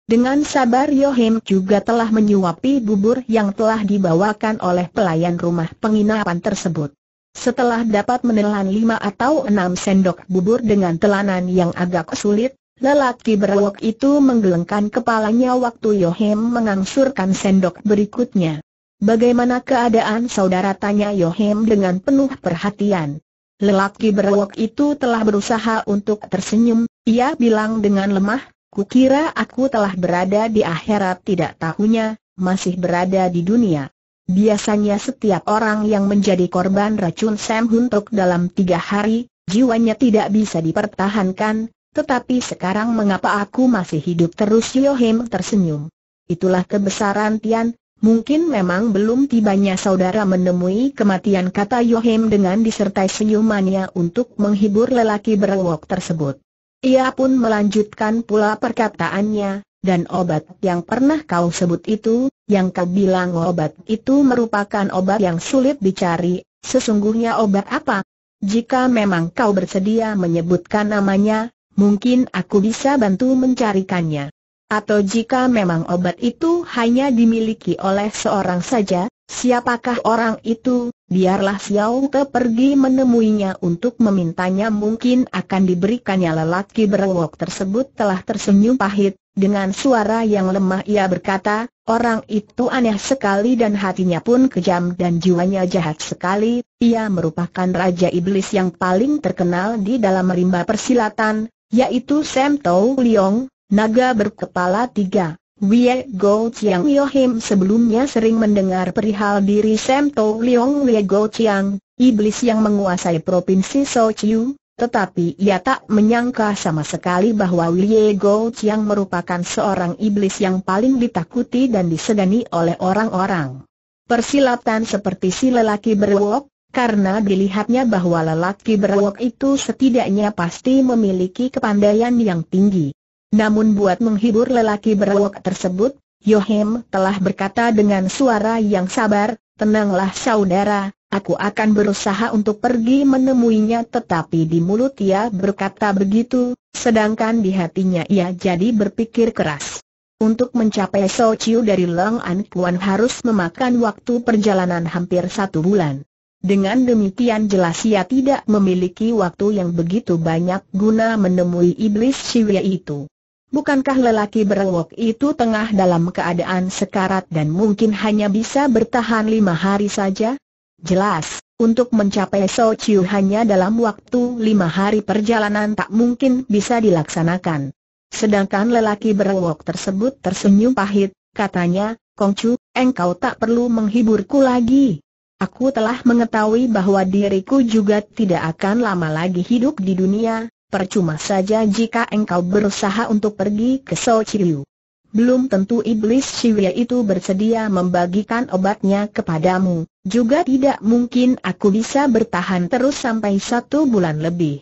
Dengan sabar Yohim juga telah menyuapi bubur yang telah dibawakan oleh pelayan rumah penginapan tersebut. Setelah dapat menelan lima atau enam sendok bubur dengan telanan yang agak sulit, lelaki berwok itu menggelengkan kepalanya waktu Yohim mengangsurkan sendok berikutnya. Bagaimana keadaan saudara tanya Yohem dengan penuh perhatian. Lelaki berwok itu telah berusaha untuk tersenyum, ia bilang dengan lemah, kukira aku telah berada di akhirat tidak tahunya, masih berada di dunia. Biasanya setiap orang yang menjadi korban racun Sam Huntok dalam tiga hari, jiwanya tidak bisa dipertahankan, tetapi sekarang mengapa aku masih hidup terus Yohem tersenyum. Itulah kebesaran Tian, Mungkin memang belum tibanya saudara menemui kematian kata Yohim dengan disertai senyumannya untuk menghibur lelaki berwok tersebut. Ia pun melanjutkan pula perkataannya, dan obat yang pernah kau sebut itu, yang kau bilang obat itu merupakan obat yang sulit dicari, sesungguhnya obat apa? Jika memang kau bersedia menyebutkan namanya, mungkin aku bisa bantu mencarikannya. Atau jika memang obat itu hanya dimiliki oleh seorang saja, siapakah orang itu, biarlah Xiao Te pergi menemuinya untuk memintanya mungkin akan diberikannya lelaki berwok tersebut telah tersenyum pahit, dengan suara yang lemah ia berkata, orang itu aneh sekali dan hatinya pun kejam dan jiwanya jahat sekali, ia merupakan Raja Iblis yang paling terkenal di dalam rimba persilatan, yaitu Sam Tau Liong, Naga berkepala tiga. Wie Go Chiang Yo sebelumnya sering mendengar perihal diri Sam To Leong Wie Go Chiang, iblis yang menguasai provinsi So Chiu, tetapi ia tak menyangka sama sekali bahwa Wie Go Chiang merupakan seorang iblis yang paling ditakuti dan disegani oleh orang-orang. Persilatan seperti si lelaki berwok, karena dilihatnya bahwa lelaki berwok itu setidaknya pasti memiliki kepandaian yang tinggi. Namun buat menghibur lelaki berwok tersebut, Yohim telah berkata dengan suara yang sabar, tenanglah saudara, aku akan berusaha untuk pergi menemuinya tetapi di mulut ia berkata begitu, sedangkan di hatinya ia jadi berpikir keras. Untuk mencapai Sochiu dari Long An Kuan harus memakan waktu perjalanan hampir satu bulan. Dengan demikian jelas ia tidak memiliki waktu yang begitu banyak guna menemui iblis Shiwei itu. Bukankah lelaki berengok itu tengah dalam keadaan sekarat dan mungkin hanya bisa bertahan lima hari saja? Jelas, untuk mencapai Sochiu hanya dalam waktu lima hari perjalanan tak mungkin bisa dilaksanakan. Sedangkan lelaki berengok tersebut tersenyum pahit, katanya, Kongcu, engkau tak perlu menghiburku lagi. Aku telah mengetahui bahwa diriku juga tidak akan lama lagi hidup di dunia, Percuma saja jika engkau berusaha untuk pergi ke Sao Chiu. Belum tentu iblis Shiwia itu bersedia membagikan obatnya kepadamu, juga tidak mungkin aku bisa bertahan terus sampai satu bulan lebih.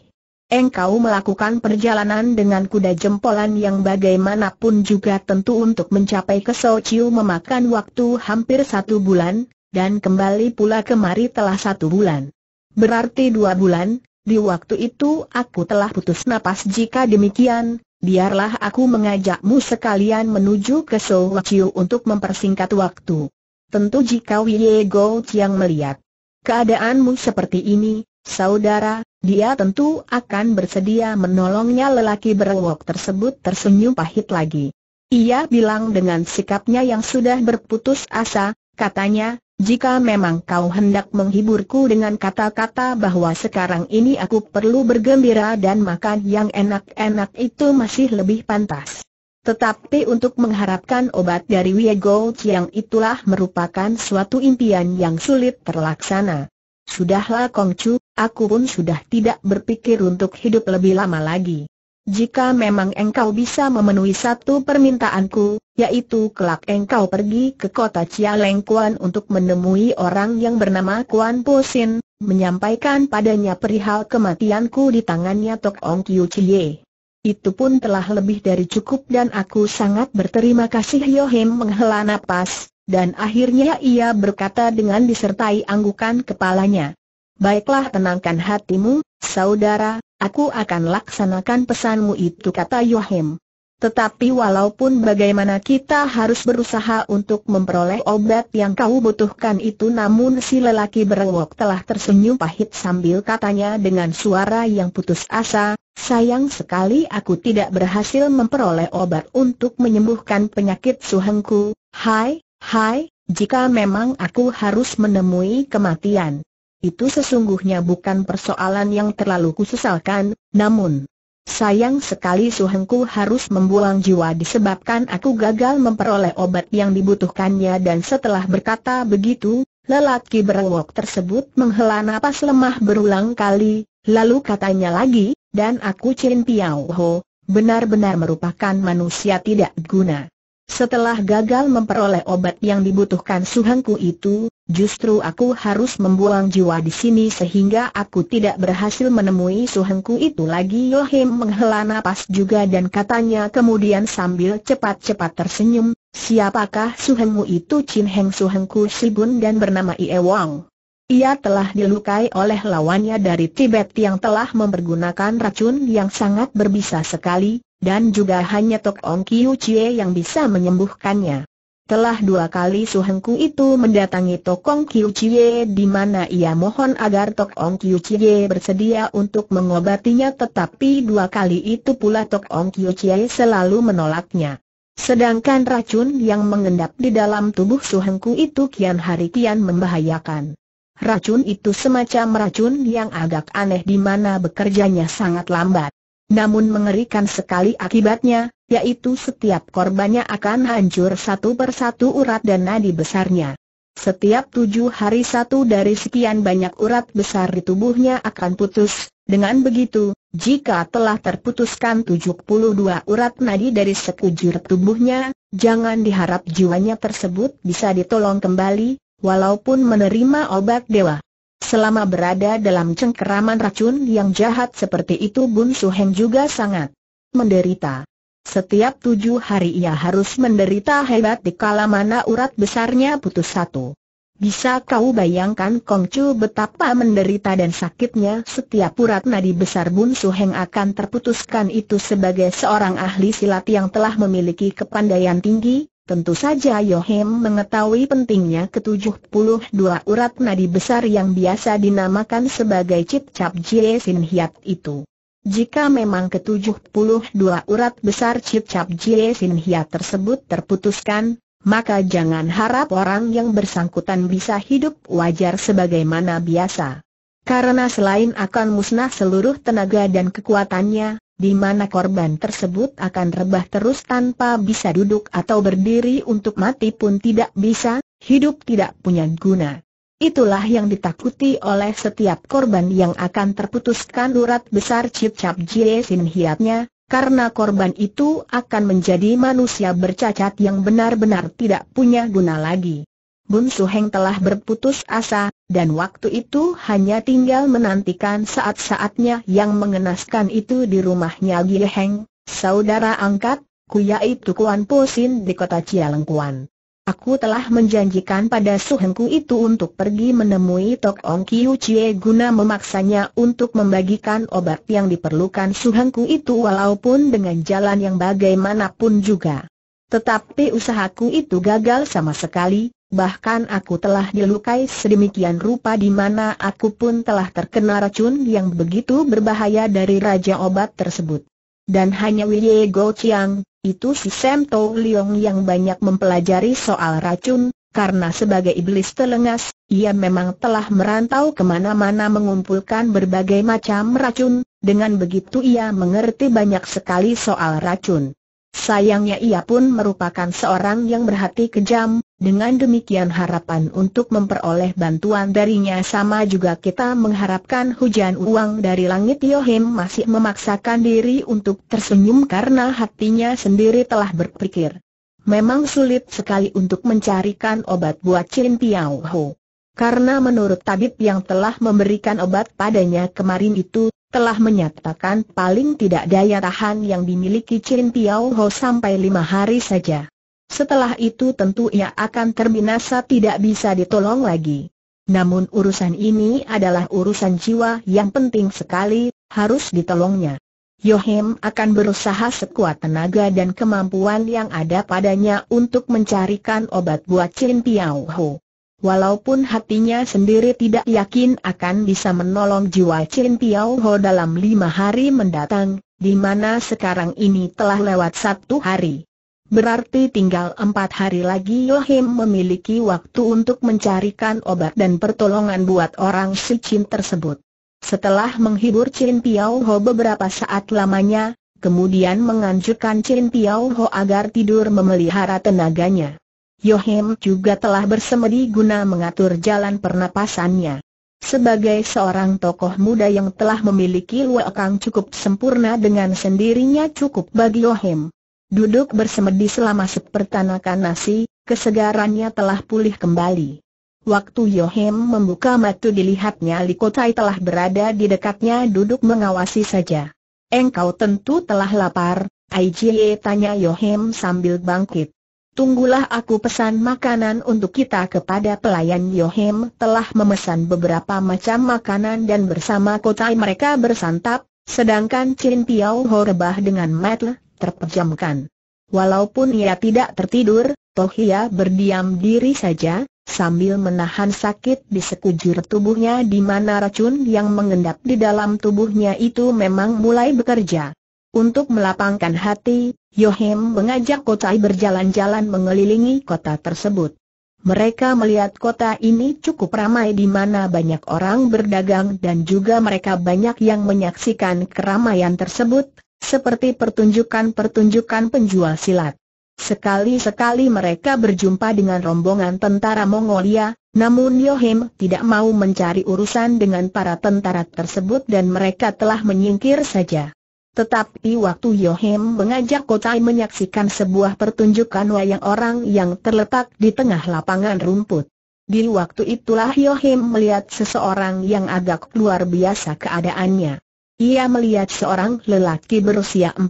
Engkau melakukan perjalanan dengan kuda jempolan yang bagaimanapun juga tentu untuk mencapai ke Sociu memakan waktu hampir satu bulan, dan kembali pula kemari telah satu bulan. Berarti dua bulan, di waktu itu aku telah putus napas jika demikian, biarlah aku mengajakmu sekalian menuju ke Sowaciu untuk mempersingkat waktu. Tentu jika Wye Go Chiang melihat keadaanmu seperti ini, saudara, dia tentu akan bersedia menolongnya lelaki berwok tersebut tersenyum pahit lagi. Ia bilang dengan sikapnya yang sudah berputus asa, katanya, jika memang kau hendak menghiburku dengan kata-kata bahwa sekarang ini aku perlu bergembira dan makan yang enak-enak itu masih lebih pantas. Tetapi untuk mengharapkan obat dari Wiego yang itulah merupakan suatu impian yang sulit terlaksana. Sudahlah Kong Chu, aku pun sudah tidak berpikir untuk hidup lebih lama lagi. Jika memang engkau bisa memenuhi satu permintaanku, yaitu kelak engkau pergi ke kota Cialengkuan untuk menemui orang yang bernama Kuan Pusin, menyampaikan padanya perihal kematianku di tangannya Tok Ong Kiu Chie. Itu pun telah lebih dari cukup dan aku sangat berterima kasih Yohim menghela napas, dan akhirnya ia berkata dengan disertai anggukan kepalanya. Baiklah tenangkan hatimu, saudara, aku akan laksanakan pesanmu itu kata Yohim. Tetapi walaupun bagaimana kita harus berusaha untuk memperoleh obat yang kau butuhkan itu namun si lelaki berewok telah tersenyum pahit sambil katanya dengan suara yang putus asa, sayang sekali aku tidak berhasil memperoleh obat untuk menyembuhkan penyakit suhengku, hai, hai, jika memang aku harus menemui kematian. Itu sesungguhnya bukan persoalan yang terlalu kususalkan. namun Sayang sekali Suhengku harus membuang jiwa disebabkan aku gagal memperoleh obat yang dibutuhkannya dan setelah berkata begitu, lelaki berewok tersebut menghela napas lemah berulang kali, lalu katanya lagi, dan aku Chin Piao Ho, benar-benar merupakan manusia tidak guna. Setelah gagal memperoleh obat yang dibutuhkan Suhengku itu, Justru aku harus membuang jiwa di sini sehingga aku tidak berhasil menemui suhengku itu lagi Yohim menghela napas juga dan katanya kemudian sambil cepat-cepat tersenyum, siapakah suhengmu itu Chin Heng suhengku Sibun dan bernama Ie Wang. Ia telah dilukai oleh lawannya dari Tibet yang telah mempergunakan racun yang sangat berbisa sekali, dan juga hanya Tok Ong Kiu Chie yang bisa menyembuhkannya. Telah dua kali Su itu mendatangi Tokong Kiu Chie di mana ia mohon agar Tokong Kiu Chie bersedia untuk mengobatinya tetapi dua kali itu pula Tokong Kiu Chie selalu menolaknya. Sedangkan racun yang mengendap di dalam tubuh Su itu kian hari kian membahayakan. Racun itu semacam racun yang agak aneh di mana bekerjanya sangat lambat. Namun mengerikan sekali akibatnya, yaitu setiap korbannya akan hancur satu persatu urat dan nadi besarnya. Setiap tujuh hari satu dari sekian banyak urat besar di tubuhnya akan putus, dengan begitu, jika telah terputuskan tujuh puluh dua urat nadi dari sekujur tubuhnya, jangan diharap jiwanya tersebut bisa ditolong kembali, walaupun menerima obat dewa. Selama berada dalam cengkeraman racun yang jahat seperti itu Bun Heng juga sangat menderita. Setiap tujuh hari ia harus menderita hebat di kala mana urat besarnya putus satu. Bisa kau bayangkan Kongcu betapa menderita dan sakitnya setiap urat nadi besar Bun Suheng akan terputuskan itu sebagai seorang ahli silat yang telah memiliki kepandaian tinggi, Tentu saja Yohem mengetahui pentingnya ke-72 urat nadi besar yang biasa dinamakan sebagai Cap Jie Sin Hiat itu. Jika memang ke-72 urat besar Cap Jie Sin Hiat tersebut terputuskan, maka jangan harap orang yang bersangkutan bisa hidup wajar sebagaimana biasa. Karena selain akan musnah seluruh tenaga dan kekuatannya, di mana korban tersebut akan rebah terus tanpa bisa duduk atau berdiri untuk mati pun tidak bisa, hidup tidak punya guna. Itulah yang ditakuti oleh setiap korban yang akan terputuskan urat besar cicap Jie Sin hiatnya, karena korban itu akan menjadi manusia bercacat yang benar-benar tidak punya guna lagi. Bun Su Heng telah berputus asa, dan waktu itu hanya tinggal menantikan saat-saatnya yang mengenaskan itu di rumahnya Gil Heng, saudara angkat, ku yaitu Kuan Posin di kota Cialengkuan. Aku telah menjanjikan pada Su Hengku itu untuk pergi menemui Tok Ong Kiu Chie guna memaksanya untuk membagikan obat yang diperlukan Su Hengku itu walaupun dengan jalan yang bagaimanapun juga. Tetapi usahaku itu gagal sama sekali, bahkan aku telah dilukai sedemikian rupa di mana aku pun telah terkena racun yang begitu berbahaya dari raja obat tersebut. Dan hanya Wei Go Chiang, itu si Sam Tau Leong yang banyak mempelajari soal racun, karena sebagai iblis telengas, ia memang telah merantau kemana-mana mengumpulkan berbagai macam racun, dengan begitu ia mengerti banyak sekali soal racun. Sayangnya ia pun merupakan seorang yang berhati kejam, dengan demikian harapan untuk memperoleh bantuan darinya sama juga kita mengharapkan hujan uang dari langit Yohim masih memaksakan diri untuk tersenyum karena hatinya sendiri telah berpikir. Memang sulit sekali untuk mencarikan obat buat Chin Piao Ho. Karena menurut tabib yang telah memberikan obat padanya kemarin itu, telah menyatakan paling tidak daya tahan yang dimiliki Chin Piao Ho sampai lima hari saja. Setelah itu tentu ia akan terbinasa tidak bisa ditolong lagi. Namun urusan ini adalah urusan jiwa yang penting sekali, harus ditolongnya. Yohem akan berusaha sekuat tenaga dan kemampuan yang ada padanya untuk mencarikan obat buat Chin Piao Ho. Walaupun hatinya sendiri tidak yakin akan bisa menolong jiwa Chin Tiao Ho dalam lima hari mendatang, di mana sekarang ini telah lewat satu hari. Berarti tinggal empat hari lagi Yohim memiliki waktu untuk mencarikan obat dan pertolongan buat orang si Chin tersebut. Setelah menghibur Chin Piao Ho beberapa saat lamanya, kemudian menganjurkan Chin Piao Ho agar tidur memelihara tenaganya. Yohim juga telah bersemedi guna mengatur jalan pernapasannya. Sebagai seorang tokoh muda yang telah memiliki luakang cukup sempurna dengan sendirinya cukup bagi Yohim. Duduk bersemedi selama sepertanakan nasi, kesegarannya telah pulih kembali. Waktu Yohim membuka mata dilihatnya Likotai telah berada di dekatnya duduk mengawasi saja. Engkau tentu telah lapar, Aijie tanya Yohim sambil bangkit. Tunggulah aku pesan makanan untuk kita kepada pelayan Yohim telah memesan beberapa macam makanan dan bersama kotai mereka bersantap, sedangkan Chin Piao Ho rebah dengan mata terpejamkan. Walaupun ia tidak tertidur, toh ia berdiam diri saja, sambil menahan sakit di sekujur tubuhnya di mana racun yang mengendap di dalam tubuhnya itu memang mulai bekerja. Untuk melapangkan hati, Yohim mengajak Kotai berjalan-jalan mengelilingi kota tersebut. Mereka melihat kota ini cukup ramai di mana banyak orang berdagang dan juga mereka banyak yang menyaksikan keramaian tersebut, seperti pertunjukan-pertunjukan penjual silat. Sekali-sekali mereka berjumpa dengan rombongan tentara Mongolia, namun Yohim tidak mau mencari urusan dengan para tentara tersebut dan mereka telah menyingkir saja. Tetapi waktu Yohim mengajak Kotai menyaksikan sebuah pertunjukan wayang orang yang terletak di tengah lapangan rumput. Di waktu itulah Yohim melihat seseorang yang agak luar biasa keadaannya. Ia melihat seorang lelaki berusia 40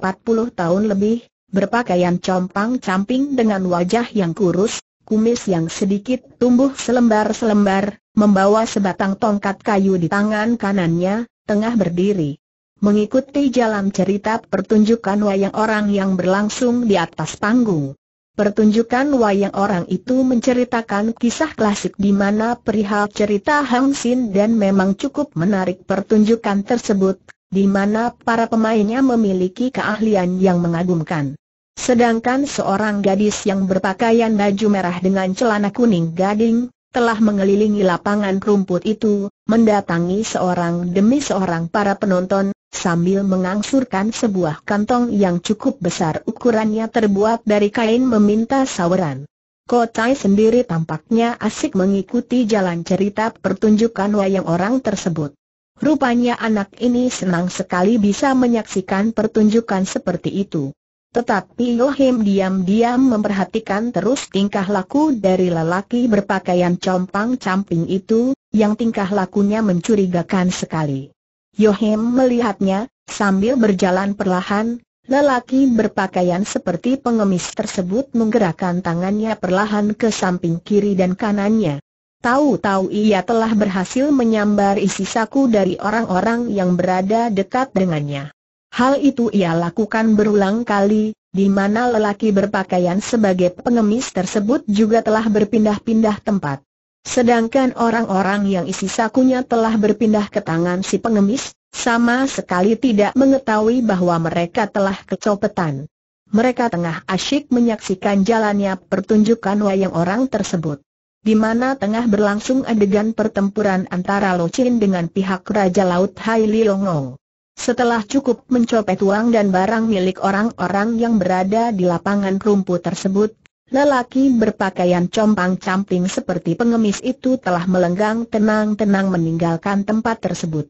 tahun lebih, berpakaian compang-camping dengan wajah yang kurus, kumis yang sedikit tumbuh selembar-selembar, membawa sebatang tongkat kayu di tangan kanannya, tengah berdiri mengikuti jalan cerita pertunjukan wayang orang yang berlangsung di atas panggung. Pertunjukan wayang orang itu menceritakan kisah klasik di mana perihal cerita Hang Sin dan memang cukup menarik pertunjukan tersebut, di mana para pemainnya memiliki keahlian yang mengagumkan. Sedangkan seorang gadis yang berpakaian baju merah dengan celana kuning gading, telah mengelilingi lapangan rumput itu, mendatangi seorang demi seorang para penonton, sambil mengangsurkan sebuah kantong yang cukup besar ukurannya terbuat dari kain meminta saweran. Kotai sendiri tampaknya asik mengikuti jalan cerita pertunjukan wayang orang tersebut. Rupanya anak ini senang sekali bisa menyaksikan pertunjukan seperti itu. Tetapi Yohim diam-diam memperhatikan terus tingkah laku dari lelaki berpakaian compang-camping itu, yang tingkah lakunya mencurigakan sekali. Yohim melihatnya, sambil berjalan perlahan, lelaki berpakaian seperti pengemis tersebut menggerakkan tangannya perlahan ke samping kiri dan kanannya. Tahu-tahu ia telah berhasil menyambar isi saku dari orang-orang yang berada dekat dengannya. Hal itu ia lakukan berulang kali, di mana lelaki berpakaian sebagai pengemis tersebut juga telah berpindah-pindah tempat. Sedangkan orang-orang yang isi sakunya telah berpindah ke tangan si pengemis, sama sekali tidak mengetahui bahwa mereka telah kecopetan. Mereka tengah asyik menyaksikan jalannya pertunjukan wayang orang tersebut. Di mana tengah berlangsung adegan pertempuran antara Lo Chin dengan pihak Raja Laut Hai Liongong. Setelah cukup mencopet uang dan barang milik orang-orang yang berada di lapangan rumput tersebut, Lelaki berpakaian compang-camping seperti pengemis itu telah melenggang tenang-tenang meninggalkan tempat tersebut.